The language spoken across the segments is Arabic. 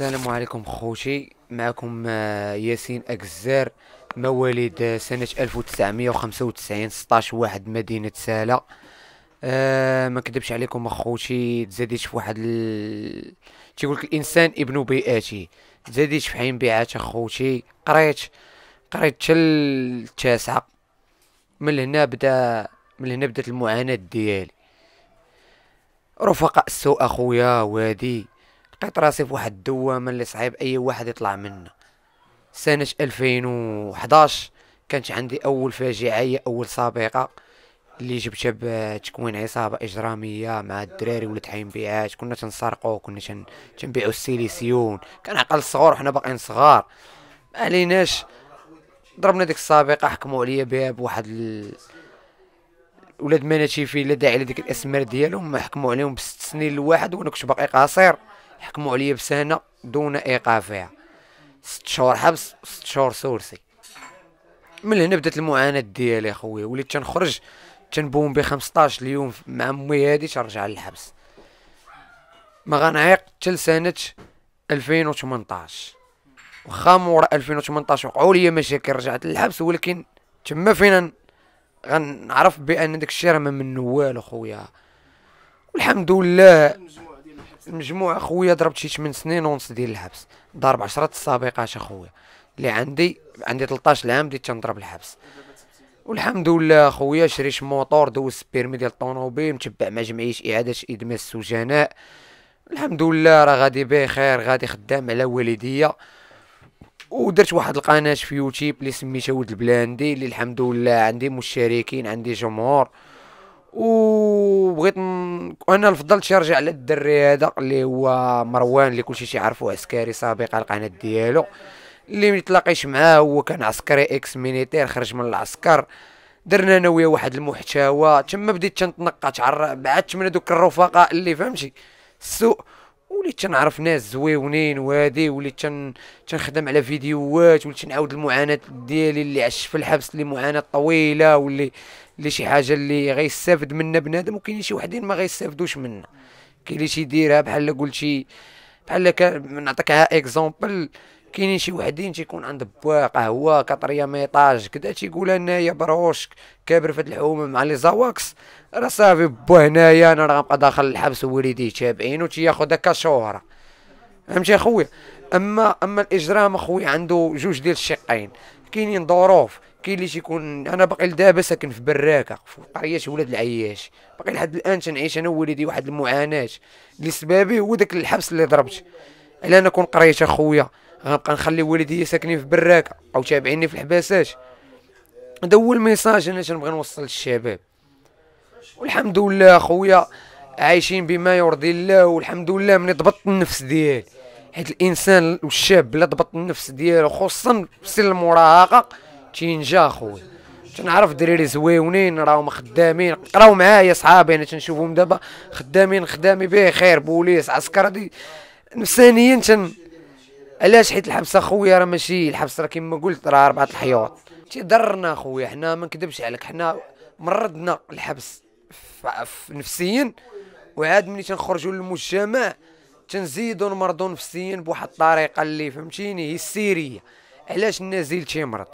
السلام عليكم خوتي معكم آه، ياسين اكزار مواليد آه، سنة 1995 16 واحد مدينة سالة أه ما كدبش عليكم اخوتي تزاديت في واحد ال... تيقولك الانسان ابن بيئته تزاديت في حين بيعات اخوتي قريت قريت شل التاسعة من هنا بدا من هنا بدات المعاناة ديالي رفقاء السوء اخويا وادي لقيت راسي في واحد الدوامه اللي صعيب اي واحد يطلع منها سنه 2011 كانت عندي اول فاجعه هي اول سابقه اللي جبتها بتكوين عصابه اجراميه مع الدراري ولات حي مبيعات كنا تنسرقو كنا تنبيعو السيليسيون كان عقل صغار وحنا باقيين صغار ما عليناش ضربنا ديك السابقه حكموا عليا بها بواحد ال... ولاد مناتشي في لا داعي لديك الاسمار ديالهم حكموا عليهم بست سنين لواحد وانا كنت باقي قاصر حكموا عليا بسنه دون ايقافها ست شهور حبس ست شهور سورسي من هنا بدات المعاناه ديالي اخويا وليت تنخرج تنبوم ب 15 اليوم مع امي هادي ترجع للحبس ما غنعيق حتى لسنه 2018 واخا مورا 2018 وقعوا لي مشاكل رجعت للحبس ولكن تما فين غنعرف بان داك الشيء راه ما منو والو خويا والحمد لله مجموع خويا ضربت شي 8 سنين ونص ديال الحبس ضرب 10 السابقات اخويا اللي عندي عندي 13 عام بديت تنضرب الحبس والحمد لله خويا شريت موطور دوز بيرمي ديال الطونوبيل متبع مع جمعيه اعاده ادماج السجناء الحمد لله راه غادي بخير غادي خدام على والديا ودرت واحد القناه في يوتيوب اللي سميتها ولد البلاندي اللي الحمد لله عندي مشتركين عندي جمهور وبغيت انا نفضل شي على الدري هذا اللي هو مروان اللي كلشي تيعرفو عسكري سابق على القناه ديالو اللي متلاقيش معاه هو كان عسكري اكس مينيتير خرج من العسكر درنا انا وياه واحد المحتوى تما بديت تنتنقع تعرف بعدت من دوك الرفقاء اللي فهمتي السوق وليت تنعرف ناس زويونين وهادي وليت تن... تنخدم على فيديوهات وليت تنعاود المعاناه ديالي اللي عش في الحبس اللي معاناه طويله واللي اللي شي حاجه اللي غيستافد منها بنادم وكاين شي وحدين ما غيستافدوش منها كاين اللي تيديرها بحال قلتي بحال نعطيك اكزومبل كاينين شي وحدين تيكون عند بوا قهوه كطريه ميطاج كدا تيقول انايا بروش كابر في الحومه مع لي زواكس راه صافي بوا هنايا انا راه غنبقى داخل الحبس ووالديه تابعين هكا شهره فهمتي اخويا اما اما الاجرام اخويا عنده جوج ديال الشقين كاينين ظروف كاين اللي تيكون انا باقي لدابا ساكن في براكه في قريه ولاد العياش باقي لحد الان تنعيش انا ووالدي واحد المعاناه اللي سبابي هو داك الحبس اللي ضربت الا انا كون قريت اخويا غنبقى نخلي والدي ساكنين في براكه او تابعيني في الحباسات هذا هو الميساج انا تنبغي نوصل للشباب والحمد لله اخويا عايشين بما يرضي الله والحمد لله من ضبطت النفس ديالي حيت الانسان والشاب لا ضبط النفس ديالو خصوصا في سن المراهقه تينجا خويا تنعرف دراري زويونين راهم خدامين راهو معايا صحابي انا تنشوفهم دابا خدامين خدامي به خير بوليس عسكر دي نفسانيا تن علاش حيت الحبس اخويا راه ماشي الحبس راه كيما قلت راه اربعه الحيوط تضرنا اخويا حنا ما نكذبش عليك حنا مرضنا الحبس نفسيا وعاد ملي تنخرجوا للمجتمع تنزيدوا نمرضوا نفسيا بواحد الطريقه اللي فهمتيني هي السيريه علاش النازل تيمرض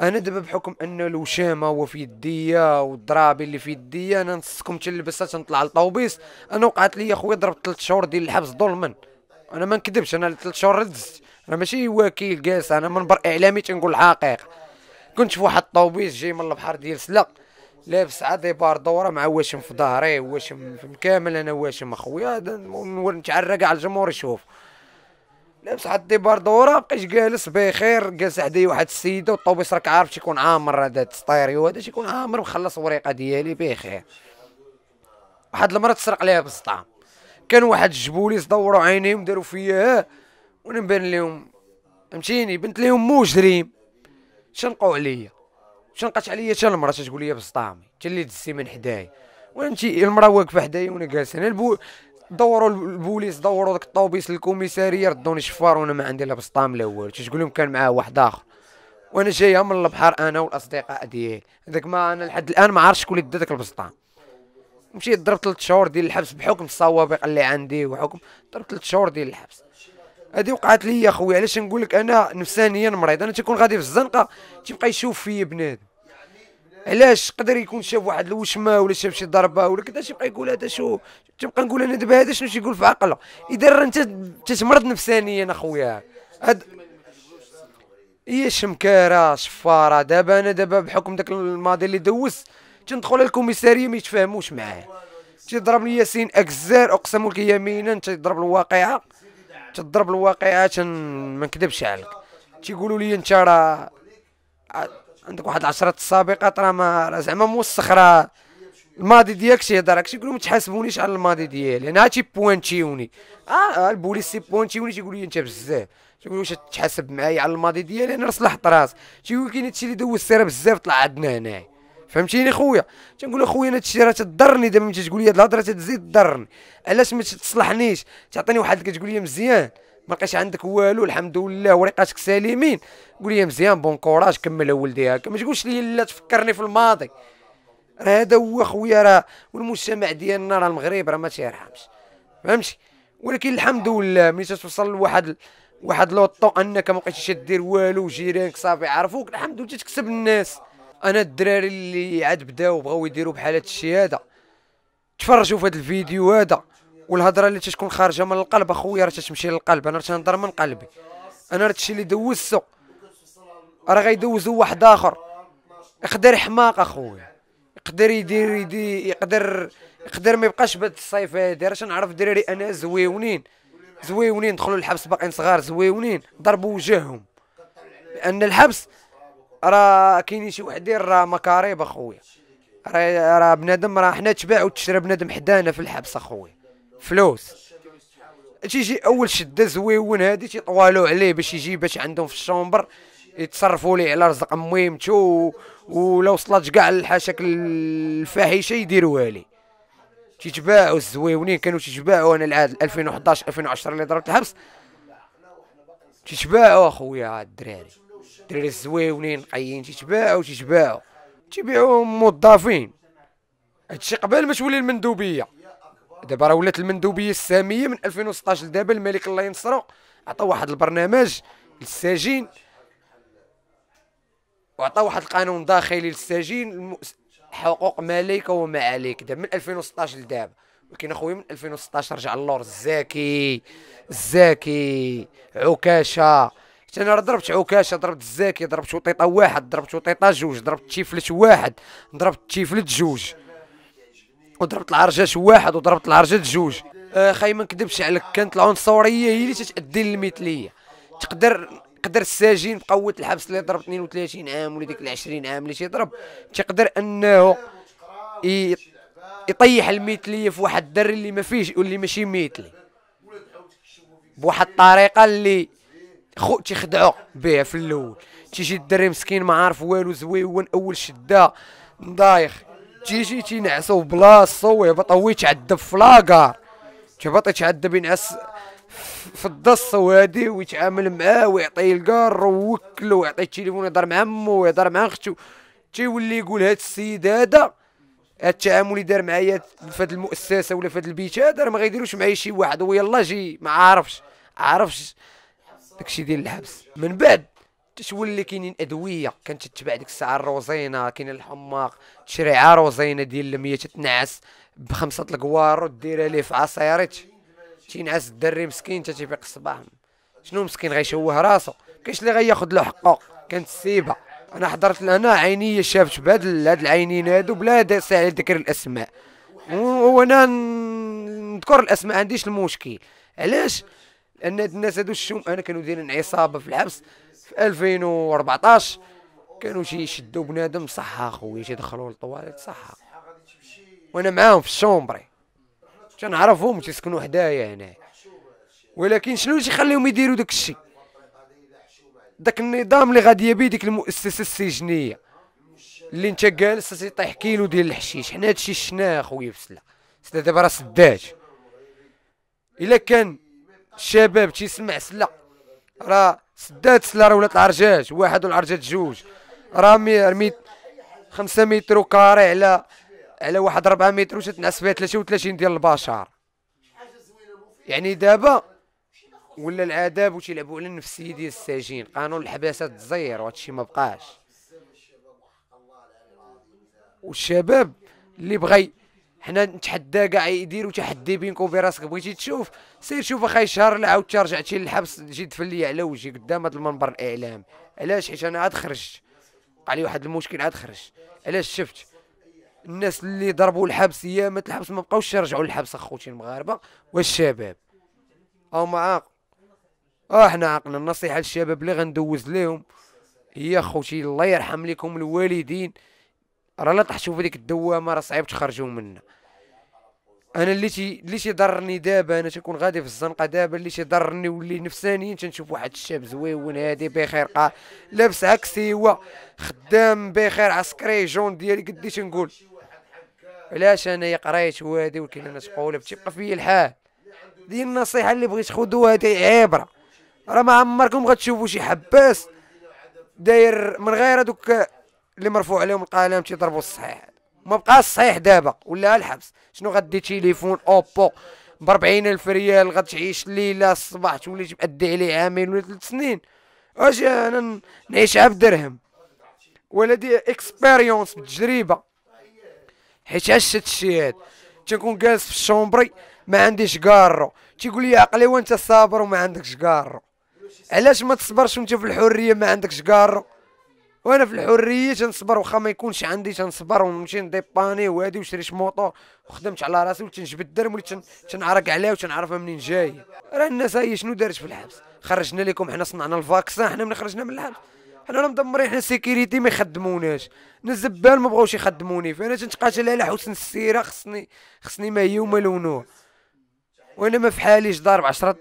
انا دابا بحكم ان الوشامه هو في يديا والضرابي اللي في يديا انا نصكم تلبسها تنطلع للطوبيس انا وقعت لي اخويا ضربت 3 شهور ديال الحبس ظلما انا ما نكذبش انا 3 شهور ردزت انا ماشي وكيل جالس انا منبر اعلامي تنقول الحقيقه كنت في واحد الطوبيس جاي من البحر ديال سلا لابس عادي بار دوره مع واشم في ظهري واشم في الكامل انا واشم اخويا نتعرى كاع الجمهور يشوف لابس عاد بردوره بقيت جالس بخير جالس حدايا واحد السيده والطوبيس راك عارف شيكون عامر هذا السطيريو هذا شيكون عامر وخلص وريقه ديالي بخير واحد المره تسرق ليها بالسطام كان واحد الجبوليس دوروا عينيهم داروا فيا وانا مبان لهم فهمتيني بنت لهم مجرم شنقوا عليا شنقات عليا حتى المراه تقول لي بسطامي حتى اللي دزتي من حدايا وانت المراه واقفه حدايا وانا جالس انا البو دوروا البوليس دوروا داك الطوبيس للكوميساريه ردوني شفار وانا ما عندي لا بسطام لا والو تقول لهم كان معاه واحد اخر وانا جايه من البحر انا والاصدقاء ديالي هذاك ما انا لحد الان ما عرفتش شكون اللي دا داك البسطام مشيت ضربت ثلاث شهور ديال الحبس بحكم الصوابق اللي عندي وحكم ضربت ثلاث شهور ديال الحبس هذه وقعت لي يا خويا علاش نقول لك انا نفسانيا مريض انا تكون غادي في الزنقه تيبقى يشوف فيا بنادم علاش قدر يكون شاف واحد الوشمه ولا شاف شي ضربه ولا كذا تيبقى يقول هذا شو تبقى نقول انا دابا هذا شنو تيقول في عقله اذا انت تتمرض نفسانيا اخويا هاد هي شمكاره شفاره دابا انا دابا بحكم داك الماضي اللي دوز تندخل الكوميساريه ما يتفاهموش معاه تيضرب لي ياسين اكزار اقسم لك يمينا تيضرب الواقعه تضرب الواقعه تن ما نكذبش عليك تيقولوا لي انت راه عندك واحد العشرة السابقات راه ما زعما موسخ راه الماضي ديالك شي هضره هكشي يقولوا ما تحاسبونيش على الماضي ديالي انا بوانتيوني اه, آه، البوليس بوانتيوني تيقول لي انت بزاف تيقول واش تحاسب معايا على الماضي ديالي انا صلحت راسي تيقول كاين هادشي اللي دوز سيره بزاف طلع عندنا هنايا فهمتيني خويا تنقول خويا انا هادشي راه تضرني دابا ملي تقول لي هاد الهضره تزيد تضرني علاش ما تصلحنيش تعطيني واحد كتقول لي مزيان ما بقاش عندك والو الحمد لله وريقاتك سالمين قول لي مزيان بون كوراج كمل اولدي هكا ما تقولش لي لا تفكرني في الماضي راه هذا هو خويا راه والمجتمع ديالنا راه المغرب راه ما تيرحمش فهمتي ولكن الحمد لله ملي توصل لواحد واحد لوطو انك ما بقيتيش دير والو جيرانك صافي عرفوك الحمد لله تكسب الناس انا الدراري اللي عاد بداو بغاو يديروا بحال هاد الشيء هذا تفرجوا في هذا الفيديو هذا والهضره اللي تتكون خارجه من القلب اخويا راه تتمشي للقلب انا راه تنهضر من قلبي انا راه الشيء اللي دوزته راه غيدوزو واحد اخر يقدر حماق اخويا يقدر يدير يدي يقدر يقدر ما يبقاش بهاد الصيف هادي راه تنعرف دراري انا زويونين زويونين دخلوا الحبس باقيين صغار زويونين ضربوا وجههم لان الحبس راه كاينين شي وحدين راه مكاريب اخويا راه بنادم راه حنا تباع وتشرى بنادم حدانا في الحبس اخويا فلوس تيجي اول شده زويون هادي تيطوالو عليه باش يجي باش عندهم في الشومبر يتصرفوا ليه على رزق ميمتو ولا وصلت كاع الحاشاك الفاحشه يديروها ليه تيتباعوا الزويونين كانوا تيتباعوا انا العاد 2011 2010 اللي ضربت الحبس تيتباعوا اخويا الدراري الدراري الزويونين قايين تيتباعوا تيتباعوا تيبيعوهم موظفين هادشي قبل ما تولي المندوبيه دابا راه ولات المندوبيه الساميه من 2016 لدابا الملك الله ينصرو عطى واحد البرنامج للساجين وعطى واحد القانون داخلي للساجين حقوق مالك وما عليك دابا من 2016 لدابا ولكن اخويا من 2016 رجع اللور الزاكي الزاكي عكاشه حتى انا ضربت عكاشه ضربت الزاكي ضربت وطيطه واحد ضربت وطيطه جوج ضربت تيفلت واحد ضربت تيفلت جوج وضربت العرجات واحد وضربت العرجات جوج اخاي آه، ما نكذبش عليك كانت العنصريه هي اللي تتادي للمثليه تقدر تقدر السجين بقوه الحبس اللي ضرب 32 عام ولا ديك ال 20 عام اللي تيضرب تيقدر انه يطيح المثليه في واحد الدري اللي ما فيهش واللي ماشي مثلي بواحد الطريقه اللي خو تيخدعو بها في الاول تيجي الدري مسكين ما عارف والو زويون اول شده ضايخ تيجي تينعسو بلاصتو ويهبط هو يتعذب في لاكار تيهبط يتعذب ينعس في الدص وهادي ويتعامل معاه ويعطيه الكار ووكلو ويعطيه التليفون يهضر مع مو ويهضر مع اختو تيولي يقول هاد السيد هذا التعامل اللي دار معايا في هاد المؤسسه ولا في هاد البيت هذا راه ما غيديروش معايا شي واحد ويلاه جي ما عارفش عارفش داكشي ديال الحبس من بعد تتول كاينين ادويه كانت تتبع ديك الساعه الروزينه كاين الحماق تشريعه روزينه ديال المية تتنعس بخمسه الكوار وديرها ليه في عصيرت تينعس الدري مسكين حتى تيفيق الصباح شنو مسكين غيشوه راسو كاينش اللي غياخد له حقه كانت سيبه انا حضرت لهنا عينيا شافت بهاد هاد العينين هادو بلا ساعه ذكر الاسماء وانا نذكر الاسماء عنديش المشكل علاش لان هاد الناس هادو الشوم انا كانوا دايرين عصابه في الحبس في 2014 كانوا شي يشدوا بنادم صحه اخويا دخلوا للطواليت صحه وانا معاهم في الشومبري تنعرفهم تيسكنوا حدايا هنا ولكن شنو اللي يخليهم يديروا داك الشيء داك النظام اللي غادي يبي ديك المؤسسه السجنيه اللي انت جالس تيطيح كيلو ديال الحشيش حنا هادشي شناه اخويا بسلا سلا دابا راه سداج الا كان الشباب تيسمع سلا راه سدات سلاره ولات العرجاج واحد والعرجاج جوج رامي رميت 5 متر وكاري على على واحد 4 متر وشات نعس فيها 33 ديال البشر يعني دابا ولا العذاب وشي لعبوا على النفسيه ديال السجين قانون الحباسه تزير وهادشي ما بقاش والشباب اللي بغى حنا نتحدى كاع يديروا تحدي بينك وبين راسك بغيتي تشوف سير شوف اخاي شهر عاودت رجعتي للحبس جيت جي لي على وجهي قدام هذا المنبر الاعلام علاش حيت انا عاد خرجت وقع لي واحد المشكل عاد خرجت علاش شفت الناس اللي ضربوا الحبس ايامات الحبس ما بقاوش يرجعوا للحبس اخوتي المغاربه والشباب او معاق اه حنا عقلنا النصيحه للشباب اللي غندوز لهم هي اخوتي الله يرحم لكم الوالدين راه لا طحشوا في ديك الدوامه راه صعيب تخرجوا منها انا اللي تي اللي تيضرني دابا انا تكون غادي في الزنقه دابا اللي تيضرني ولي نفسانيا تنشوف واحد الشاب زويون هادي بخير قا لابس عكسي هو خدام بخير عسكري جون ديالي قد تنقول علاش انا قريت وهادي ولكن انا تقول تيبقى فيا الحال دي النصيحه اللي بغيت خذوها هادي عبره راه ما عمركم غتشوفوا شي حباس داير من غير هذوك اللي مرفوع عليهم القلم تيضربوا الصحيح ما بقاش الصحيح دابا ولا الحبس شنو غدي تيليفون اوبو ب 40000 ريال غتعيش ليله الصباح تولي تبدي عليه عامين ولا ثلاث سنين اجي انا نعيش بدرهم درهم ولدي اكسبيريونس بالتجربه حيت عشت هادشي هاد تنكون جالس في الشومبري ما عنديش كارو تيقول لي عقلي وانت صابر وما عندكش كارو علاش ما تصبرش وانت في الحريه ما عندكش كارو وانا في الحريه تنصبر واخا ما يكونش عندي تنصبر ونمشي نديباني وهادي وشري موطو وخدمت على راسي وليت نجبد الدرهم وليت تنعرق عليها وتنعرفها منين جاي راه الناس هي شنو دارت في الحبس خرجنا لكم حنا صنعنا الفاكسان حنا ملي خرجنا من الحبس حنا راه مدمرين حنا السيكيريتي ما يخدموناش انا الزبال ما بغاوش يخدموني فانا تنتقاتل على حسن السيره خصني خصني ما هي وما لونوها وانا ما في حاليش ضارب 10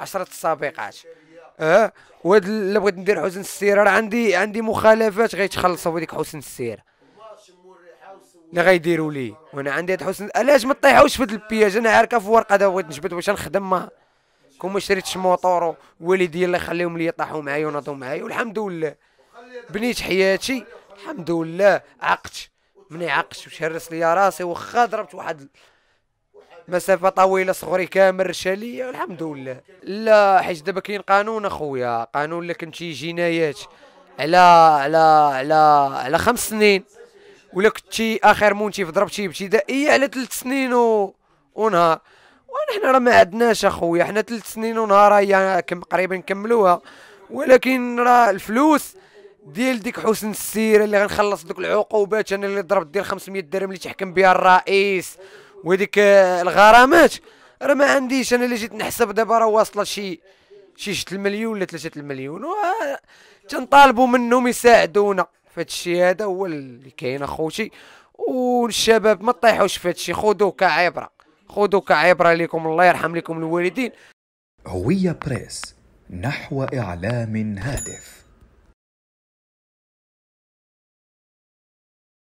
10 السابقات اه وهاد الا بغيت ندير حسن السيره راه عندي عندي مخالفات غيتخلصوا بديك حسن السيره اللي غيديروا لي وانا عندي هاد حسن علاش ما طيحوش في هاد البياج انا عارفه في ورقه دابا بغيت نجبد واش نخدم ما كون ما شريتش موطور والدي الله يخليهم لي طاحوا معايا وناضوا معايا والحمد لله بنيت حياتي الحمد لله عقت مني عقت وشرس لي راسي واخا ضربت واحد مسافه طويله صغري كامل رشالي الحمد لله لا حيت دابا كاين قانون اخويا قانون لك كنتي جنايات على على على على خمس سنين ولا كنتي اخر مونتي ضربتي ابتدائيه على ثلاث سنين و... ونهار ونحن راه ما عندناش اخويا حنا ثلاث سنين ونهار هي كم قريبا نكملوها ولكن راه الفلوس ديال ديك حسن السيره اللي غنخلص دوك العقوبات انا اللي ضربت ديال 500 درهم اللي تحكم بها الرئيس وهذيك الغرامات راه ما عنديش انا اللي جيت نحسب دابا راه واصله شي شي 6 المليون ولا 3 المليون تنطالبوا منهم يساعدونا في هذا الشيء هذا هو اللي كاين اخوتي والشباب ما تطيحوش في هذا الشيء خذوه كعبره خذوه كعبره لكم الله يرحم لكم الوالدين هويه بريس نحو اعلام هادف